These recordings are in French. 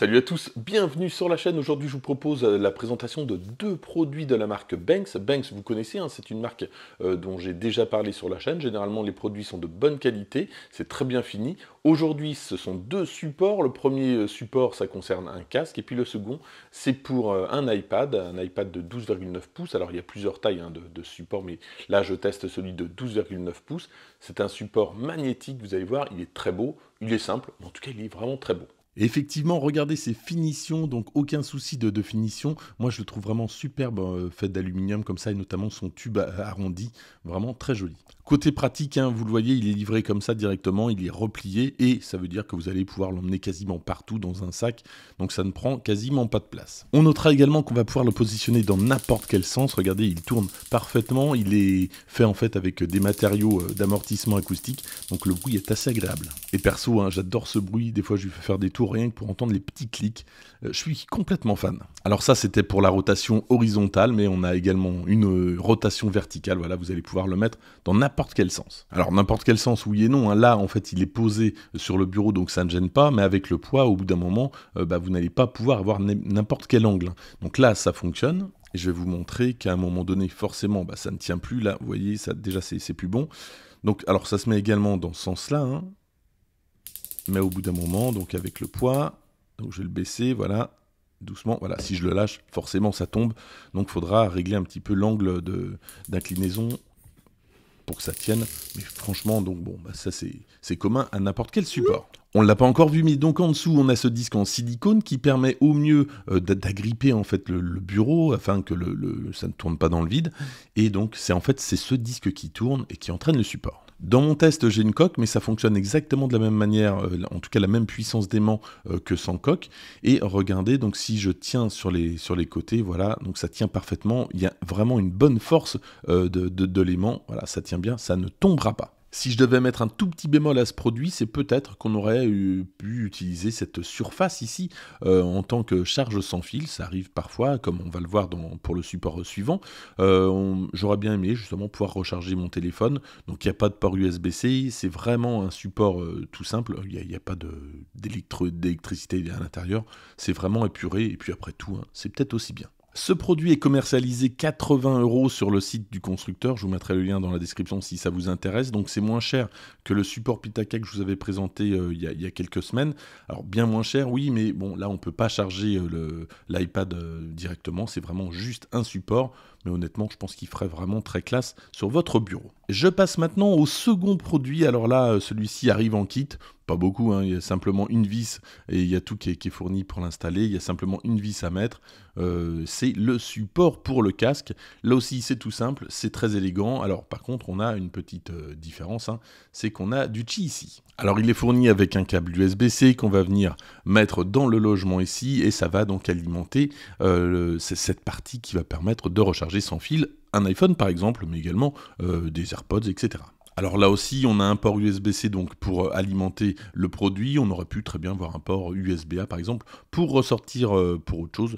Salut à tous, bienvenue sur la chaîne. Aujourd'hui, je vous propose euh, la présentation de deux produits de la marque Banks. Banks, vous connaissez, hein, c'est une marque euh, dont j'ai déjà parlé sur la chaîne. Généralement, les produits sont de bonne qualité, c'est très bien fini. Aujourd'hui, ce sont deux supports. Le premier euh, support, ça concerne un casque, et puis le second, c'est pour un iPad, un iPad de 12,9 pouces. Alors, il y a plusieurs tailles hein, de, de supports, mais là, je teste celui de 12,9 pouces. C'est un support magnétique, vous allez voir, il est très beau, il est simple, mais en tout cas, il est vraiment très beau effectivement, regardez ces finitions, donc aucun souci de, finition. Moi, je le trouve vraiment superbe, hein, euh, fait d'aluminium comme ça, et notamment son tube arrondi, vraiment très joli. Côté pratique, hein, vous le voyez, il est livré comme ça directement, il est replié, et ça veut dire que vous allez pouvoir l'emmener quasiment partout dans un sac, donc ça ne prend quasiment pas de place. On notera également qu'on va pouvoir le positionner dans n'importe quel sens. Regardez, il tourne parfaitement, il est fait en fait avec des matériaux euh, d'amortissement acoustique, donc le bruit est assez agréable. Et perso, hein, j'adore ce bruit, des fois je lui fais faire des tours rien que pour entendre les petits clics. Euh, je suis complètement fan. Alors ça, c'était pour la rotation horizontale, mais on a également une euh, rotation verticale. Voilà, vous allez pouvoir le mettre dans n'importe quel sens. Alors n'importe quel sens, oui et non. Hein. Là, en fait, il est posé sur le bureau, donc ça ne gêne pas. Mais avec le poids, au bout d'un moment, euh, bah, vous n'allez pas pouvoir avoir n'importe quel angle. Hein. Donc là, ça fonctionne. Et je vais vous montrer qu'à un moment donné, forcément, bah, ça ne tient plus. Là, vous voyez, ça, déjà, c'est plus bon. Donc, alors, ça se met également dans ce sens-là. Hein. Mais au bout d'un moment, donc avec le poids, donc je vais le baisser, voilà, doucement. Voilà, si je le lâche, forcément ça tombe. Donc il faudra régler un petit peu l'angle d'inclinaison pour que ça tienne. Mais franchement, donc bon, bah, ça c'est commun à n'importe quel support. On l'a pas encore vu, mais donc en dessous, on a ce disque en silicone qui permet au mieux euh, d'agripper en fait le, bureau afin que ça ne tourne pas dans le vide. Et donc, c'est en fait c'est ce disque qui tourne et qui entraîne le support. Dans mon test, j'ai une coque, mais ça fonctionne exactement de la même manière, euh, en tout cas la même puissance d'aimant euh, que sans coque. Et regardez, donc si je tiens sur les, sur les côtés, voilà, donc ça tient parfaitement. Il y a vraiment une bonne force de, l'aimant. Voilà, ça tient bien, ça ne tombera pas. Si je devais mettre un tout petit bémol à ce produit, c'est peut-être qu'on aurait euh, pu utiliser cette surface ici euh, en tant que charge sans fil. Ça arrive parfois, comme on va le voir pour le support suivant. Euh, j'aurais bien aimé justement pouvoir recharger mon téléphone. Donc il n'y a pas de port USB-C, c'est vraiment un support tout simple. Il n'y a, pas d'électricité à l'intérieur. C'est vraiment épuré. Et puis après tout, hein, c'est peut-être aussi bien. Ce produit est commercialisé 80 euros sur le site du constructeur. Je vous mettrai le lien dans la description si ça vous intéresse. Donc c'est moins cher que le support Pitaka que je vous avais présenté euh, il, y, a, quelques semaines. Alors bien moins cher, oui, mais bon là on ne peut pas charger euh, l'iPad euh, directement. C'est vraiment juste un support mais honnêtement, je pense qu'il ferait vraiment très classe sur votre bureau. Je passe maintenant au second produit. Alors là, euh, celui-ci arrive en kit. Pas beaucoup, hein. il y a simplement une vis et il y a tout qui est, fourni pour l'installer. Il y a simplement une vis à mettre. Euh, c'est le support pour le casque. Là aussi, c'est tout simple, c'est très élégant. Alors par contre, on a une petite euh, différence, hein. c'est qu'on a du chi ici. Alors il est fourni avec un câble USB-C qu'on va venir mettre dans le logement ici et ça va donc alimenter cette partie qui va permettre de recharger sans fil un iPhone par exemple, mais également euh, des AirPods, etc. Alors là aussi, on a un port USB-C donc pour euh, alimenter le produit. On aurait pu très bien voir un port USB-A par exemple pour ressortir euh, pour autre chose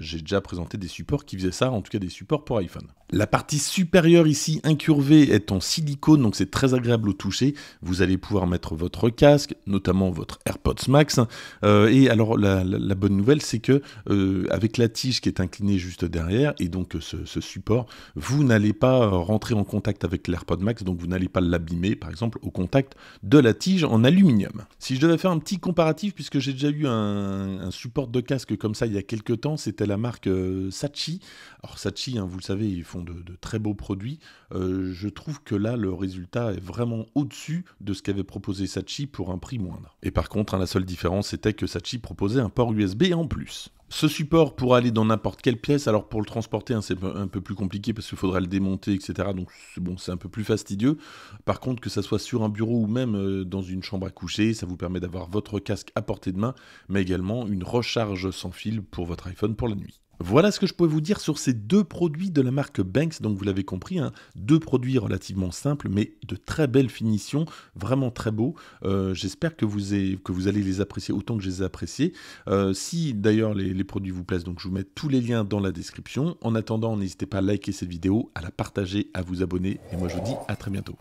j'ai déjà présenté des supports qui faisaient ça, en tout cas des supports pour iPhone. La partie supérieure ici, incurvée, est en silicone, donc c'est très agréable au toucher. Vous allez pouvoir mettre votre casque, notamment votre AirPods Max. Euh, et alors la, bonne nouvelle, c'est que euh, avec la tige qui est inclinée juste derrière, et donc euh, ce, support, vous n'allez pas rentrer en contact avec l'AirPod Max, donc vous n'allez pas l'abîmer, par exemple, au contact de la tige en aluminium. Si je devais faire un petit comparatif, puisque j'ai déjà eu un support de casque comme ça il y a quelques temps, c'était la marque euh, Sachi. Alors Sachi, hein, vous le savez, ils font de, très beaux produits. Euh, je trouve que là, le résultat est vraiment au-dessus de ce qu'avait proposé Sachi pour un prix moindre. Et par contre, hein, la seule différence, c'était que Sachi proposait un port USB en plus ce support pour aller dans n'importe quelle pièce, alors pour le transporter, hein, c'est un peu plus compliqué parce qu'il faudra le démonter, etc. Donc bon, c'est un peu plus fastidieux. Par contre, que ça soit sur un bureau ou même euh, dans une chambre à coucher, ça vous permet d'avoir votre casque à portée de main, mais également une recharge sans fil pour votre iPhone pour la nuit. Voilà ce que je pouvais vous dire sur ces deux produits de la marque Banks. Donc vous l'avez compris, hein, deux produits relativement simples, mais de très belles finitions, vraiment très beaux. Euh, j'espère que, vous allez les apprécier autant que je les ai appréciés. Euh, si d'ailleurs les, produits vous plaisent, donc je vous mets tous les liens dans la description. En attendant, n'hésitez pas à liker cette vidéo, à la partager, à vous abonner. Et moi je vous dis à très bientôt.